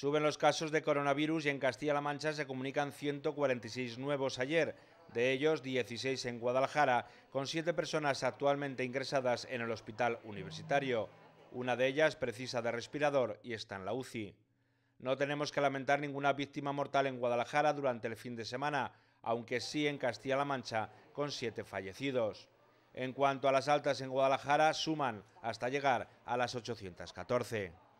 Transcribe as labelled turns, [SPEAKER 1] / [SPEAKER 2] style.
[SPEAKER 1] Suben los casos de coronavirus y en Castilla-La Mancha se comunican 146 nuevos ayer, de ellos 16 en Guadalajara, con 7 personas actualmente ingresadas en el hospital universitario. Una de ellas precisa de respirador y está en la UCI. No tenemos que lamentar ninguna víctima mortal en Guadalajara durante el fin de semana, aunque sí en Castilla-La Mancha, con 7 fallecidos. En cuanto a las altas en Guadalajara, suman hasta llegar a las 814.